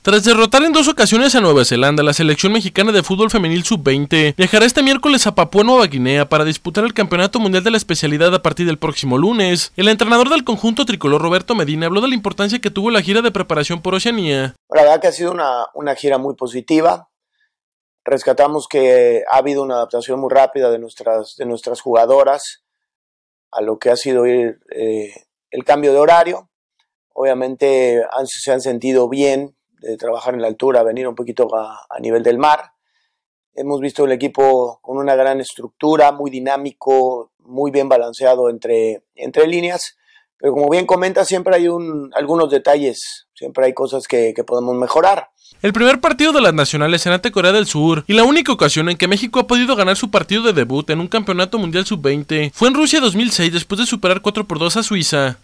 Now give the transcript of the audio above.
Tras derrotar en dos ocasiones a Nueva Zelanda, la selección mexicana de fútbol femenil sub-20 viajará este miércoles a Papúa Nueva Guinea para disputar el Campeonato Mundial de la Especialidad a partir del próximo lunes. El entrenador del conjunto tricolor Roberto Medina habló de la importancia que tuvo la gira de preparación por Oceanía. La verdad que ha sido una, una gira muy positiva. Rescatamos que ha habido una adaptación muy rápida de nuestras, de nuestras jugadoras a lo que ha sido el, eh, el cambio de horario. Obviamente se han sentido bien de trabajar en la altura, venir un poquito a, nivel del mar. Hemos visto el equipo con una gran estructura, muy dinámico, muy bien balanceado entre, entre líneas. Pero como bien comenta, siempre hay algunos detalles, siempre hay cosas que, podemos mejorar. El primer partido de las nacionales en ante Corea del Sur y la única ocasión en que México ha podido ganar su partido de debut en un campeonato mundial sub-20 fue en Rusia 2006 después de superar 4 por 2 a Suiza.